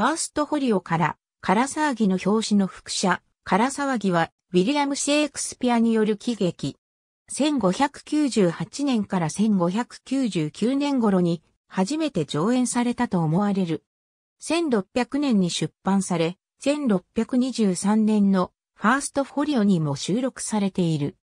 ファーストフォリオから、カラ騒ぎの表紙の副写、カラ騒ぎは、ウィリアム・シェイクスピアによる喜劇。1598年から1599年頃に、初めて上演されたと思われる。1600年に出版され、1623年のファーストフォリオにも収録されている。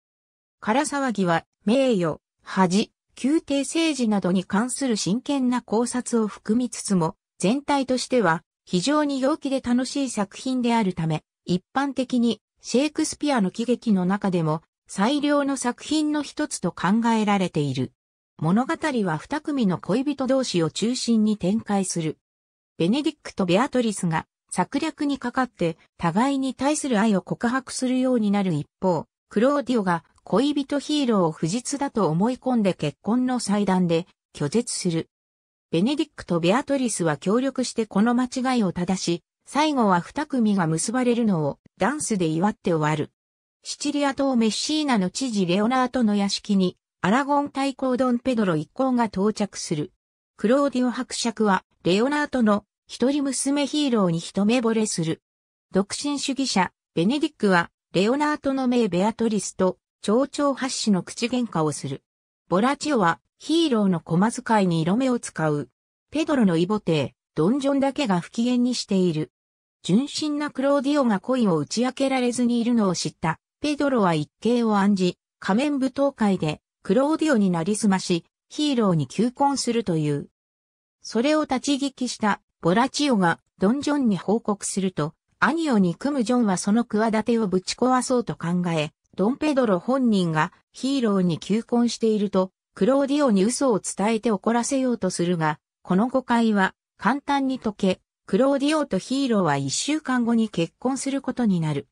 ラ騒ぎは、名誉、恥、宮廷政治などに関する真剣な考察を含みつつも、全体としては非常に陽気で楽しい作品であるため、一般的にシェイクスピアの喜劇の中でも最良の作品の一つと考えられている。物語は二組の恋人同士を中心に展開する。ベネディックとベアトリスが策略にかかって互いに対する愛を告白するようになる一方、クローディオが恋人ヒーローを不実だと思い込んで結婚の祭壇で拒絶する。ベネディックとベアトリスは協力してこの間違いを正し、最後は二組が結ばれるのをダンスで祝って終わる。シチリア島メッシーナの知事レオナートの屋敷に、アラゴン大公ドンペドロ一行が到着する。クローディオ伯爵は、レオナートの一人娘ヒーローに一目惚れする。独身主義者、ベネディックは、レオナートの名ベアトリスと、蝶々発氏の口喧嘩をする。ボラチオは、ヒーローの駒使いに色目を使う。ペドロのイボテー、ドンジョンだけが不機嫌にしている。純真なクローディオが恋を打ち明けられずにいるのを知った。ペドロは一計を案じ、仮面舞踏会でクローディオになりすまし、ヒーローに求婚するという。それを立ち聞きしたボラチオがドンジョンに報告すると、兄を憎むジョンはその企てをぶち壊そうと考え、ドンペドロ本人がヒーローに求婚しているとクローディオに嘘を伝えて怒らせようとするが、この誤解は簡単に解け、クローディオとヒーローは一週間後に結婚することになる。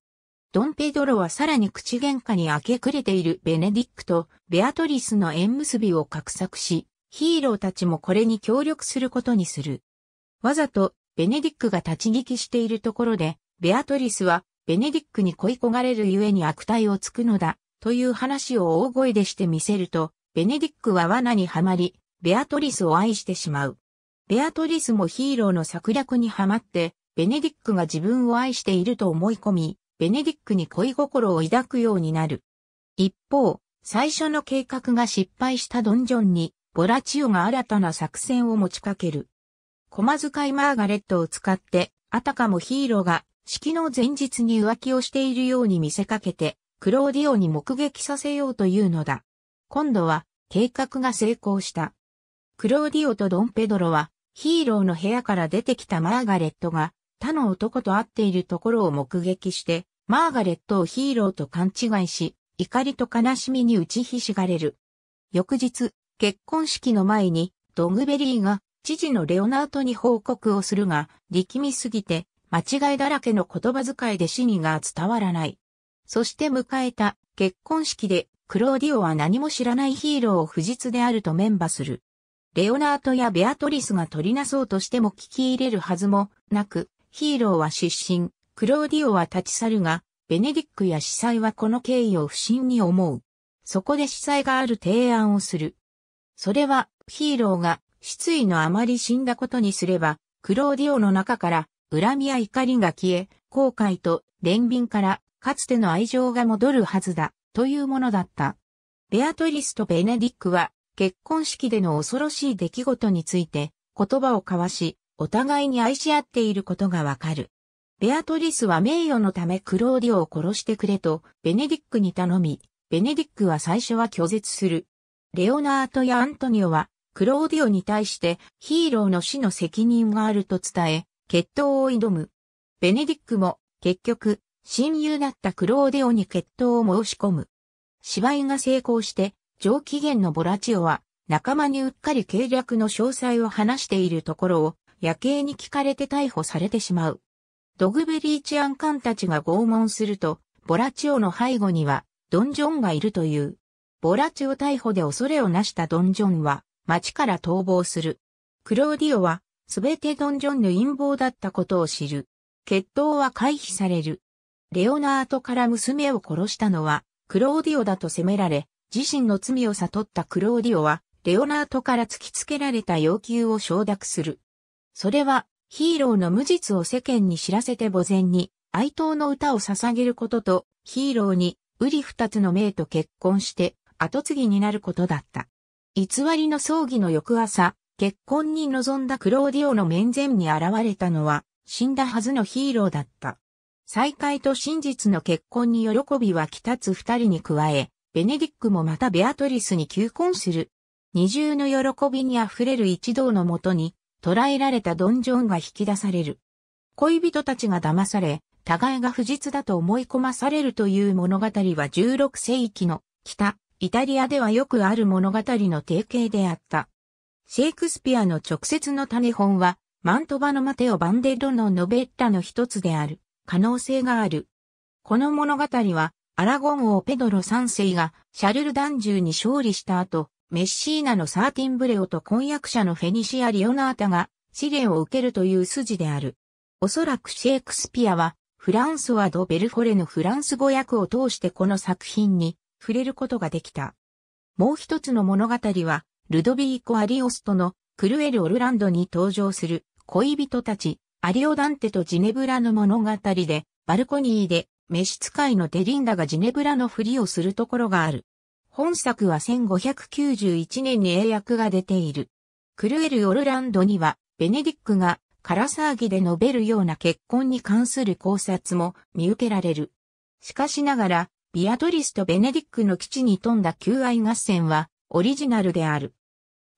ドンペドロはさらに口喧嘩に明け暮れているベネディックとベアトリスの縁結びを画策し、ヒーローたちもこれに協力することにする。わざとベネディックが立ち聞きしているところで、ベアトリスはベネディックに恋焦がれるゆえに悪態をつくのだ、という話を大声でしてみせると、ベネディックは罠にはまり、ベアトリスを愛してしまう。ベアトリスもヒーローの策略にはまって、ベネディックが自分を愛していると思い込み、ベネディックに恋心を抱くようになる。一方、最初の計画が失敗したドンジョンに、ボラチオが新たな作戦を持ちかける。駒使いマーガレットを使って、あたかもヒーローが、式の前日に浮気をしているように見せかけて、クローディオに目撃させようというのだ。今度は計画が成功した。クローディオとドンペドロはヒーローの部屋から出てきたマーガレットが他の男と会っているところを目撃して、マーガレットをヒーローと勘違いし、怒りと悲しみに打ちひしがれる。翌日、結婚式の前に、ドングベリーが、父のレオナートに報告をするが、力みすぎて、間違いだらけの言葉遣いで真にが伝わらない。そして迎えた、結婚式で、クローディオは何も知らないヒーローを不実であるとメンバーする。レオナートやベアトリスが取りなそうとしても聞き入れるはずもなく、ヒーローは失神、クローディオは立ち去るが、ベネディックや司祭はこの経緯を不審に思う。そこで司祭がある提案をする。それは、ヒーローが失意のあまり死んだことにすれば、クローディオの中から恨みや怒りが消え、後悔と憐憫からかつての愛情が戻るはずだ。というものだった。ベアトリスとベネディックは結婚式での恐ろしい出来事について言葉を交わし、お互いに愛し合っていることがわかる。ベアトリスは名誉のためクローディオを殺してくれとベネディックに頼み、ベネディックは最初は拒絶する。レオナートやアントニオはクローディオに対してヒーローの死の責任があると伝え、決闘を挑む。ベネディックも結局親友だったクローデオに決闘を申し込む。芝居が成功して、上機嫌のボラチオは、仲間にうっかり計略の詳細を話しているところを、夜景に聞かれて逮捕されてしまう。ドグベリーチンカ官たちが拷問すると、ボラチオの背後には、ドンジョンがいるという。ボラチオ逮捕で恐れをなしたドンジョンは、町から逃亡する。クローディオは、すべてドンジョンの陰謀だったことを知る。決闘は回避される。レオナートから娘を殺したのは、クローディオだと責められ、自身の罪を悟ったクローディオは、レオナートから突きつけられた要求を承諾する。それは、ヒーローの無実を世間に知らせて墓前に、哀悼の歌を捧げることと、ヒーローに、ウリ二つの命と結婚して、後継ぎになることだった。偽りの葬儀の翌朝、結婚に臨んだクローディオの面前に現れたのは、死んだはずのヒーローだった。再会と真実の結婚に喜びは来たつ二人に加え、ベネディックもまたベアトリスに求婚する。二重の喜びに溢れる一同のもとに、捕らえられたドンジョンが引き出される。恋人たちが騙され、互いが不実だと思い込まされるという物語は16世紀の北、イタリアではよくある物語の定型であった。シェイクスピアの直接の種本は、マントバのマテオ・バンデロのノベッラの一つである。可能性がある。この物語は、アラゴン王ペドロ三世がシャルルダューに勝利した後、メッシーナのサーティンブレオと婚約者のフェニシア・リオナータが試練を受けるという筋である。おそらくシェイクスピアは、フランソワ・ド・ベルフォレのフランス語訳を通してこの作品に触れることができた。もう一つの物語は、ルドビーコ・アリオストのクルエル・オルランドに登場する恋人たち、アリオダンテとジネブラの物語で、バルコニーで、召使いのデリンダがジネブラのふりをするところがある。本作は1591年に英訳が出ている。クルエル・オルランドには、ベネディックが、ラサ騒ぎで述べるような結婚に関する考察も見受けられる。しかしながら、ビアトリスとベネディックの基地に富んだ求愛合戦は、オリジナルである。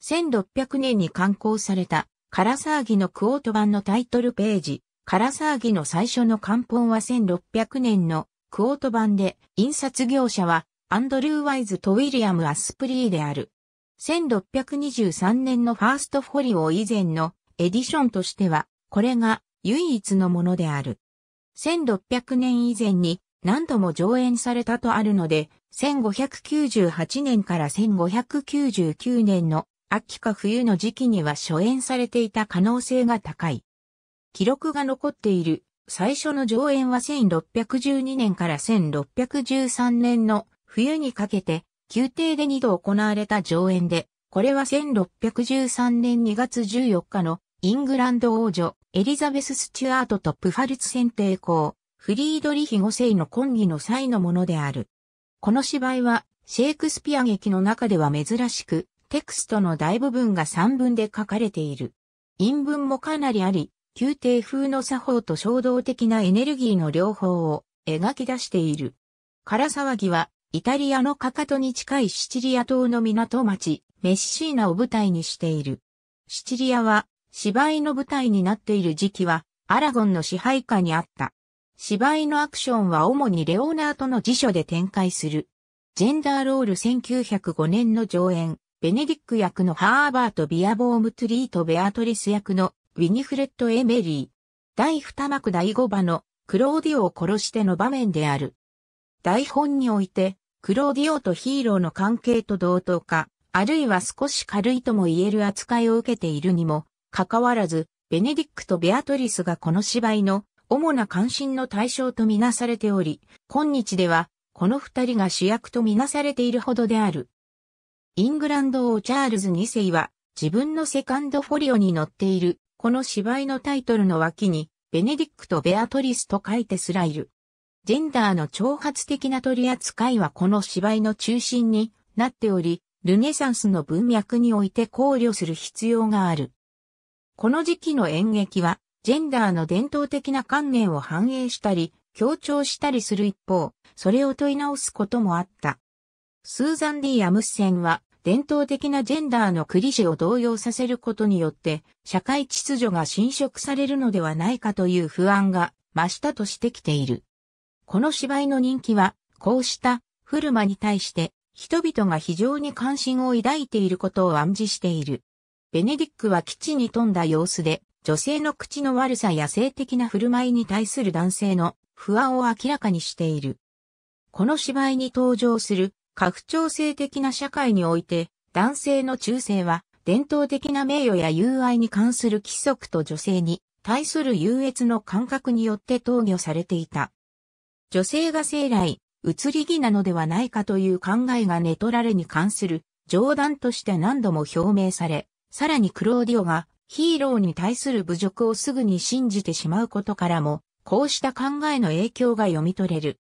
1600年に刊行されたカラサーギのクオート版のタイトルページ、カラサーギの最初の漢本は1600年のクオート版で、印刷業者はアンドルー・ワイズとウィリアム・アスプリーである。1623年のファーストフォリオ以前のエディションとしては、これが唯一のものである。1600年以前に何度も上演されたとあるので、1598年から1599年の秋か冬の時期には初演されていた可能性が高い。記録が残っている最初の上演は1612年から1613年の冬にかけて宮廷で2度行われた上演で、これは1613年2月14日のイングランド王女エリザベス・スチュアートとプファルツ選定校フリードリヒ5世の婚儀の際のものである。この芝居はシェイクスピア劇の中では珍しくテクストの大部分が三文で書かれている。陰文もかなりあり、宮廷風の作法と衝動的なエネルギーの両方を描き出している。唐騒ぎは、イタリアのかかとに近いシチリア島の港町、メッシーナを舞台にしている。シチリアは、芝居の舞台になっている時期は、アラゴンの支配下にあった。芝居のアクションは主にレオナートの辞書で展開する。ジェンダーロール1905年の上演。ベネディック役のハーバート・ビアボーム・トゥリーとベアトリス役のウィニフレッド・エメリー。第二幕第五場のクローディオを殺しての場面である。台本において、クローディオとヒーローの関係と同等か、あるいは少し軽いとも言える扱いを受けているにも、かかわらず、ベネディックとベアトリスがこの芝居の主な関心の対象とみなされており、今日では、この二人が主役とみなされているほどである。イングランド王チャールズ2世は自分のセカンドフォリオに載っているこの芝居のタイトルの脇にベネディックト・ベアトリスと書いてスライル。ジェンダーの挑発的な取り扱いはこの芝居の中心になっており、ルネサンスの文脈において考慮する必要がある。この時期の演劇は、ジェンダーの伝統的な観念を反映したり、強調したりする一方、それを問い直すこともあった。スーザン・ディ・アムスセンは、伝統的なジェンダーのクリシェを動揺させることによって、社会秩序が侵食されるのではないかという不安が増したとしてきている。この芝居の人気は、こうしたフルマに対して、人々が非常に関心を抱いていることを暗示している。ベネディックは基地に富んだ様子で、女性の口の悪さや性的な振る舞いに対する男性の不安を明らかにしている。この芝居に登場する拡張性的な社会において、男性の忠誠は、伝統的な名誉や友愛に関する規則と女性に対する優越の感覚によって投与されていた。女性が生来、移り気なのではないかという考えがネトラレに関する冗談として何度も表明され、さらにクローディオがヒーローに対する侮辱をすぐに信じてしまうことからも、こうした考えの影響が読み取れる。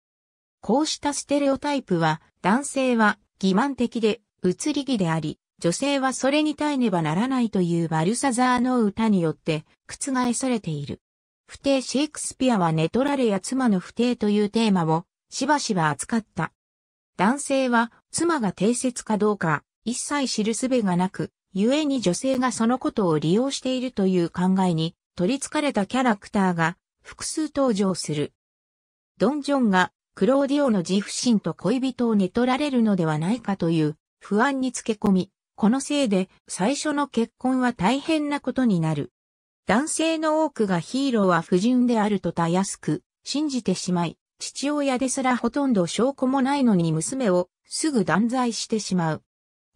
こうしたステレオタイプは、男性は欺瞞的で、移り気であり、女性はそれに耐えねばならないというバルサザーの歌によって覆されている。不定シェイクスピアは寝取られや妻の不定というテーマをしばしば扱った。男性は妻が定説かどうか一切知るすべがなく、故に女性がそのことを利用しているという考えに取り憑かれたキャラクターが複数登場する。ドン・ジョンがクローディオの自負心と恋人を寝取られるのではないかという不安につけ込み、このせいで最初の結婚は大変なことになる。男性の多くがヒーローは不純であるとたやすく信じてしまい、父親ですらほとんど証拠もないのに娘をすぐ断罪してしまう。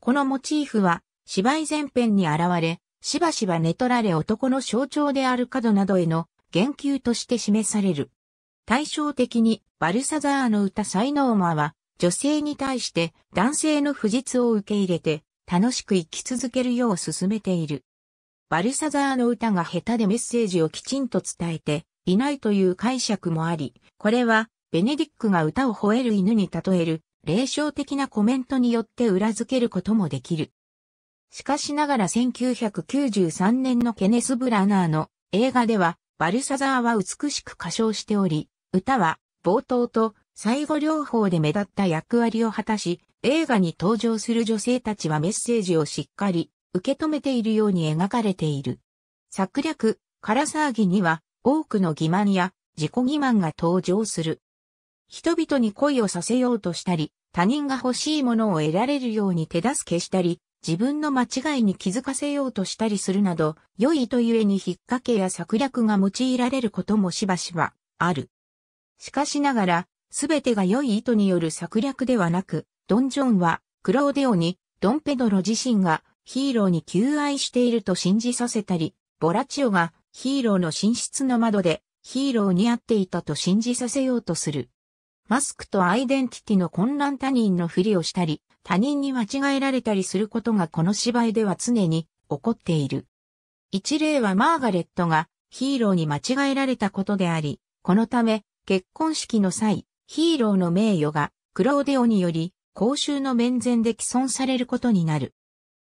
このモチーフは芝居前編に現れ、しばしば寝取られ男の象徴である角などへの言及として示される。対照的にバルサザーの歌才能魔は女性に対して男性の不実を受け入れて楽しく生き続けるよう進めている。バルサザーの歌が下手でメッセージをきちんと伝えていないという解釈もあり、これはベネディックが歌を吠える犬に例える霊障的なコメントによって裏付けることもできる。しかしながら1993年のケネス・ブラナーの映画ではバルサザーは美しく歌唱しており、歌は冒頭と最後両方で目立った役割を果たし、映画に登場する女性たちはメッセージをしっかり受け止めているように描かれている。策略、から騒ぎには多くの欺瞞や自己欺瞞が登場する。人々に恋をさせようとしたり、他人が欲しいものを得られるように手助けしたり、自分の間違いに気づかせようとしたりするなど、良いとゆえに引っ掛けや策略が用いられることもしばしばある。しかしながら、すべてが良い意図による策略ではなく、ドン・ジョンは、クローデオに、ドン・ペドロ自身がヒーローに求愛していると信じさせたり、ボラチオがヒーローの寝室の窓でヒーローに会っていたと信じさせようとする。マスクとアイデンティティの混乱他人のふりをしたり、他人に間違えられたりすることがこの芝居では常に起こっている。一例はマーガレットがヒーローに間違えられたことであり、このため結婚式の際、ヒーローの名誉がクローデオにより公衆の面前で既存されることになる。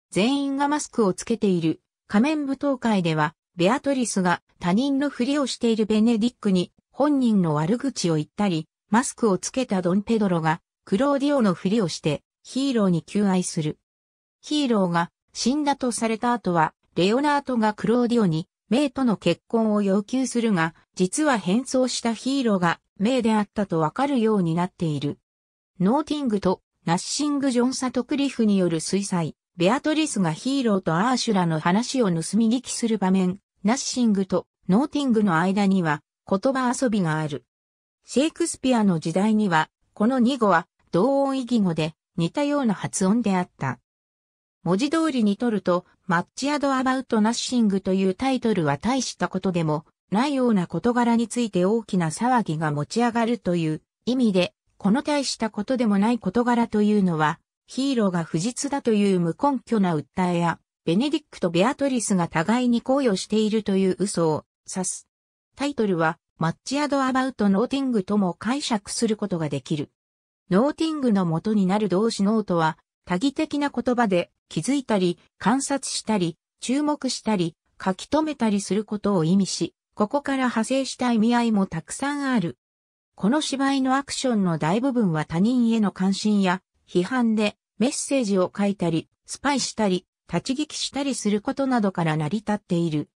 全員がマスクをつけている仮面舞踏会では、ベアトリスが他人のふりをしているベネディックに本人の悪口を言ったり、マスクをつけたドンペドロがクローディオのふりをしてヒーローに求愛する。ヒーローが死んだとされた後は、レオナートがクローディオにメイとの結婚を要求するが、実は変装したヒーローがメイであったとわかるようになっている。ノーティングとナッシング・ジョン・サトクリフによる水彩、ベアトリスがヒーローとアーシュラの話を盗み聞きする場面、ナッシングとノーティングの間には言葉遊びがある。シェイクスピアの時代には、この2語は同音異義語で似たような発音であった。文字通りにとるとマッチアドアバウトナッシングというタイトルは大したことでもないような事柄について大きな騒ぎが持ち上がるという意味で、この大したことでもない事柄というのは、ヒーローが不実だという無根拠な訴えや、ベネディックとベアトリスが互いに恋をしているという嘘を指す。タイトルは、マッチアドアバウトノーティングとも解釈することができる。ノーティングの元になる動詞ノートは、多義的な言葉で、気づいたり、観察したり、注目したり、書き留めたりすることを意味し、ここから派生した意味合いもたくさんある。この芝居のアクションの大部分は他人への関心や批判でメッセージを書いたり、スパイしたり、立ち聞きしたりすることなどから成り立っている。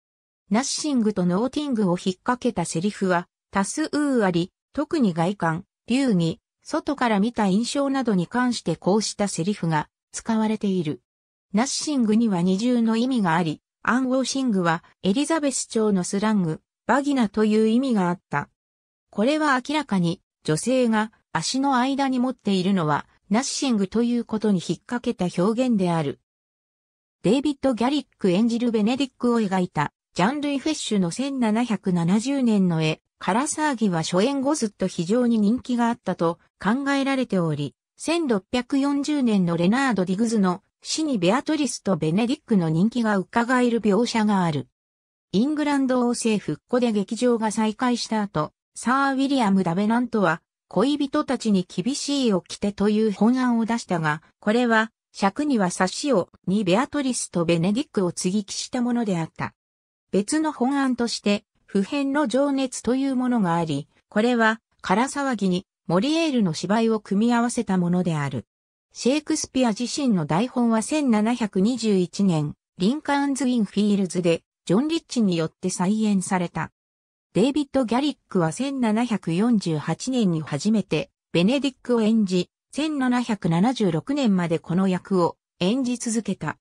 ナッシングとノーティングを引っ掛けたセリフは多数あり、特に外観、流儀、外から見た印象などに関してこうしたセリフが使われている。ナッシングには二重の意味があり、アンウォーシングはエリザベス朝のスラング、バギナという意味があった。これは明らかに女性が足の間に持っているのはナッシングということに引っ掛けた表現である。デイビッド・ギャリック演じるベネディックを描いたジャン・ルイ・フェッシュの1770年の絵、カラサーギは初演後ずっと非常に人気があったと考えられており、1640年のレナード・ディグズの死にベアトリスとベネディックの人気が伺える描写がある。イングランド王政復古で劇場が再開した後、サー・ウィリアム・ダベナントは、恋人たちに厳しいてという本案を出したが、これは、尺には差しをにベアトリスとベネディックを継ぎ木したものであった。別の本案として、普遍の情熱というものがあり、これは、唐騒ぎにモリエールの芝居を組み合わせたものである。シェイクスピア自身の台本は1721年、リンカーンズ・イン・フィールズで、ジョン・リッチによって再演された。デイビッド・ギャリックは1748年に初めて、ベネディックを演じ、1776年までこの役を演じ続けた。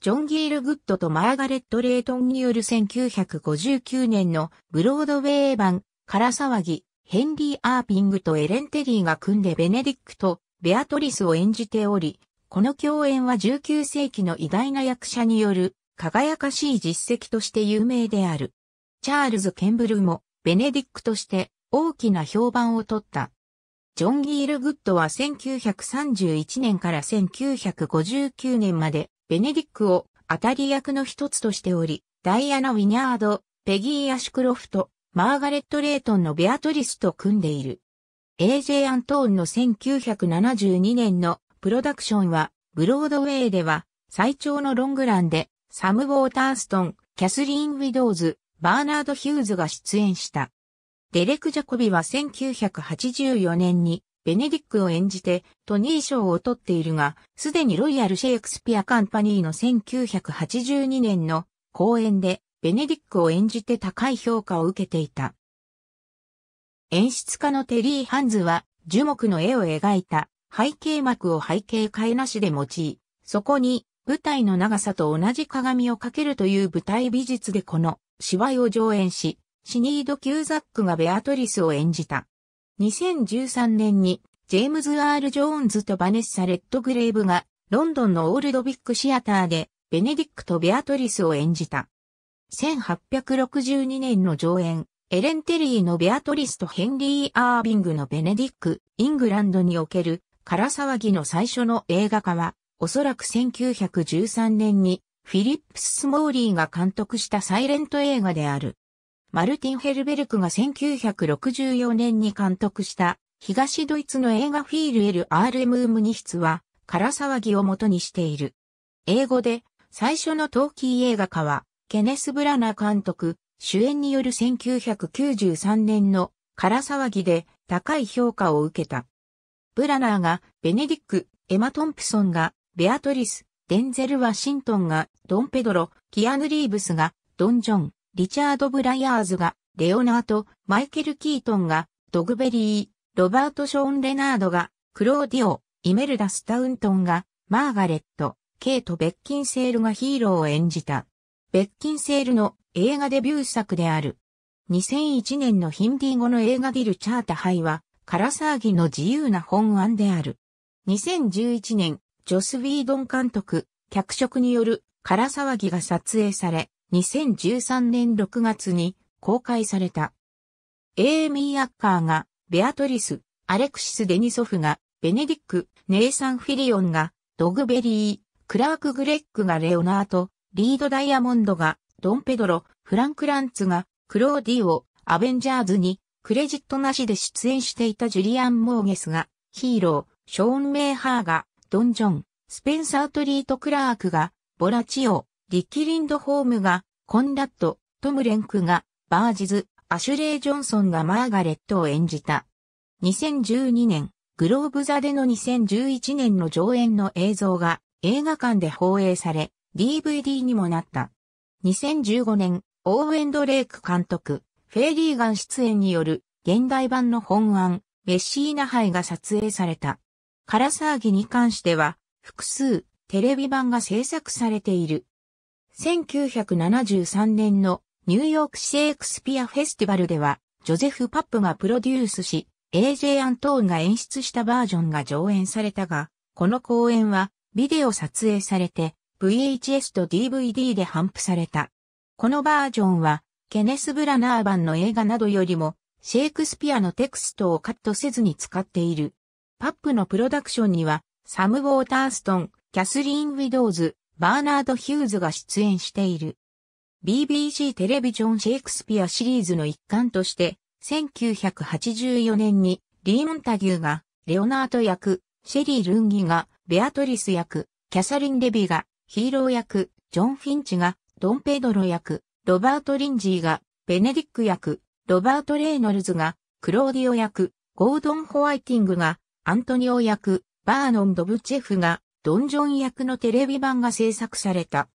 ジョン・ギール・グッドとマーガレット・レイトンによる1959年のブロードウェイ版、から騒ぎ、ヘンリー・アーピングとエレン・テリーが組んでベネディックとベアトリスを演じており、この共演は19世紀の偉大な役者による輝かしい実績として有名である。チャールズ・ケンブルもベネディックとして大きな評判を取った。ジョン・ギール・グッドは1931年から1959年までベネディックを当たり役の一つとしており、ダイアナ・ウィニャード、ペギー・アシュクロフト、マーガレット・レイトンのベアトリスと組んでいる。AJ アントーンの1972年のプロダクションは、ブロードウェイでは最長のロングランで、サム・ウォーターストン、キャスリーン・ウィドーズ、バーナード・ヒューズが出演した。デレク・ジャコビは1984年にベネディックを演じてトニー賞を取っているが、すでにロイヤル・シェイクスピア・カンパニーの1982年の公演でベネディックを演じて高い評価を受けていた。演出家のテリー・ハンズは樹木の絵を描いた背景幕を背景替えなしで用い、そこに舞台の長さと同じ鏡をかけるという舞台美術でこの芝居を上演し、シニード・キューザックがベアトリスを演じた。2013年にジェームズ・アール・ジョーンズとバネッサ・レッドグレーブがロンドンのオールドビッグシアターでベネディックとベアトリスを演じた。1862年の上演、エレン・テリーのベアトリスとヘンリー・アービングのベネディック・イングランドにおける空騒ぎの最初の映画化は、おそらく1913年にフィリップス・スモーリーが監督したサイレント映画である。マルティン・ヘルベルクが1964年に監督した東ドイツの映画フィールエル・アール・ムームニヒツは空騒ぎを元にしている。英語で最初のトーキー映画化はケネス・ブラナ監督、主演による1993年の空騒ぎで高い評価を受けた。ブラナーがベネディック、エマ・トンプソンがベアトリス、デンゼル・ワシントンがドン・ペドロ、キアヌ・リーブスがドン・ジョン、リチャード・ブライアーズがレオナート、マイケル・キートンがドグベリー、ロバート・ショーン・レナードがクローディオ、イメルダ・スタウントンがマーガレット、ケイト・ベッキンセールがヒーローを演じた。ベッキンセールの映画デビュー作である。2001年のヒンディー語の映画ディルチャータハイは、カラサーギの自由な本案である。2011年、ジョス・ウィードン監督、脚色によるカラ騒ぎが撮影され、2013年6月に公開された。エーミー・アッカーが、ベアトリス、アレクシス・デニソフが、ベネディック、ネイサン・フィリオンが、ドグベリー、クラーク・グレッグがレオナート、リードダイヤモンドが、ドンペドロ、フランク・ランツが、クローディオ、アベンジャーズに、クレジットなしで出演していたジュリアン・モーゲスが、ヒーロー、ショーン・メーハーが、ドン・ジョン、スペンサー・トリート・クラークが、ボラチオ、リッキリンドホームが、コンラッド、トムレンクが、バージズ、アシュレイ・ジョンソンがマーガレットを演じた。2012年、グローブ座での2011年の上演の映像が映画館で放映され、DVD にもなった。2015年、オーウェン・ドレイク監督、フェイリーガン出演による現代版の本案、メッシーナ杯が撮影された。カラサーギに関しては、複数、テレビ版が制作されている。1973年のニューヨークシェイクスピアフェスティバルでは、ジョゼフ・パップがプロデュースし、AJ アントーンが演出したバージョンが上演されたが、この公演はビデオ撮影されて VHS と DVD で頒布された。このバージョンは、ケネス・ブラナー版の映画などよりも、シェイクスピアのテクストをカットせずに使っている。パップのプロダクションには、サム・ウォーターストン、キャスリーン・ウィドーズ、バーナード・ヒューズが出演している。BBC テレビジョン・シェイクスピアシリーズの一環として、1984年にリー・モンタギューがレオナート役、シェリー・ルンギがベアトリス役、キャサリン・デビがヒーロー役、ジョン・フィンチが、ドン・ペドロ役、ロバート・リンジーが、ベネディック役、ロバート・レイノルズが、クローディオ役、ゴードン・ホワイティングが、アントニオ役、バーノン・ドブチェフが、ドン・ジョン役のテレビ版が制作された。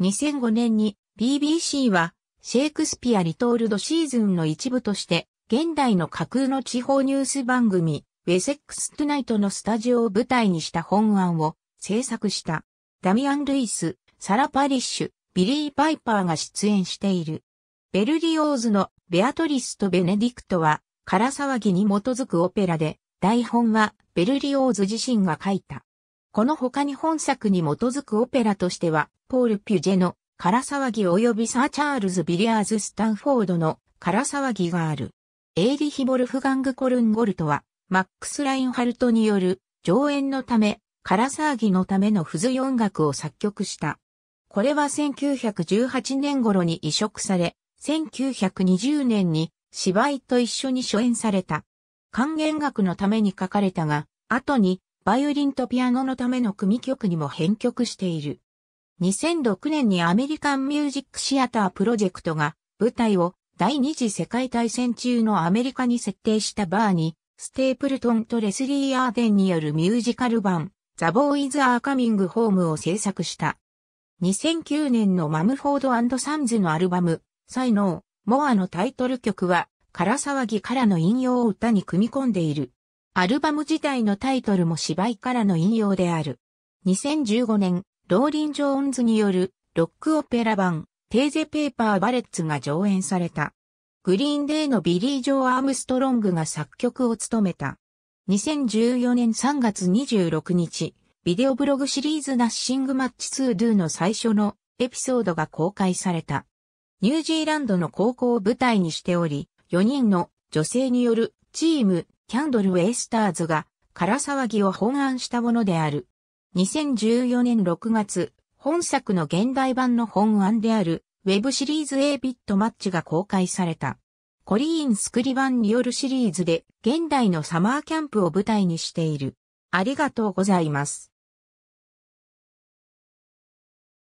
2005年に BBC は、シェイクスピア・リトールドシーズンの一部として、現代の架空の地方ニュース番組、ウェセックス・トゥナイトのスタジオを舞台にした本案を制作した。ダミアン・ルイス、サラ・パリッシュ、ビリー・パイパーが出演している。ベルリオーズのベアトリスとベネディクトは、空騒ぎに基づくオペラで、台本はベルリオーズ自身が書いた。この他に本作に基づくオペラとしては、ポール・ピュジェの空騒ぎ及びサー・チャールズ・ビリアーズ・スタンフォードの空騒ぎがある。エイリヒ・ボルフガング・コルンゴルトは、マックス・ラインハルトによる上演のためカサ騒ぎのためのフズ音楽を作曲した。これは1918年頃に移植され、1920年に芝居と一緒に初演された。還元楽のために書かれたが、後にバイオリンとピアノのための組曲にも編曲している。2006年にアメリカンミュージックシアタープロジェクトが舞台を第二次世界大戦中のアメリカに設定したバーにステープルトンとレスリー・アーデンによるミュージカル版ザ・ボーイズ・アー・カミング・ホームを制作した。2009年のマムフォードサンズのアルバム、才能、モアのタイトル曲は、唐騒ぎからの引用を歌に組み込んでいる。アルバム自体のタイトルも芝居からの引用である。2015年、ローリン・ジョーンズによるロックオペラ版、テーゼ・ペーパー・バレッツが上演された。グリーンデーのビリー・ジョー・アームストロングが作曲を務めた。2014年3月26日、ビデオブログシリーズナッシングマッチ 2Do の最初のエピソードが公開された。ニュージーランドの高校を舞台にしており、4人の女性によるチームキャンドルウェイスターズが空騒ぎを本案したものである。2014年6月、本作の現代版の本案であるウェブシリーズ A ビットマッチが公開された。コリーン・スクリバンによるシリーズで現代のサマーキャンプを舞台にしている。ありがとうございます。